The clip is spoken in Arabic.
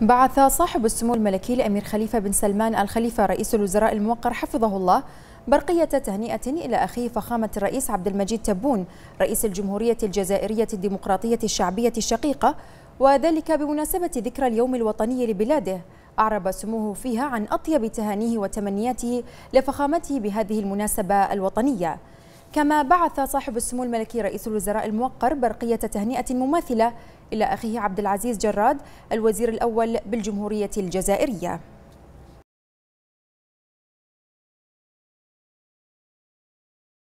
بعث صاحب السمو الملكي الأمير خليفة بن سلمان الخليفة رئيس الوزراء الموقر حفظه الله برقية تهنئة إلى أخيه فخامة الرئيس عبد المجيد تبون رئيس الجمهورية الجزائرية الديمقراطية الشعبية الشقيقة وذلك بمناسبة ذكرى اليوم الوطني لبلاده أعرب سموه فيها عن أطيب تهانيه وتمنياته لفخامته بهذه المناسبة الوطنية كما بعث صاحب السمو الملكي رئيس الوزراء الموقر برقية تهنئة مماثلة إلى أخيه عبد العزيز جراد الوزير الأول بالجمهورية الجزائرية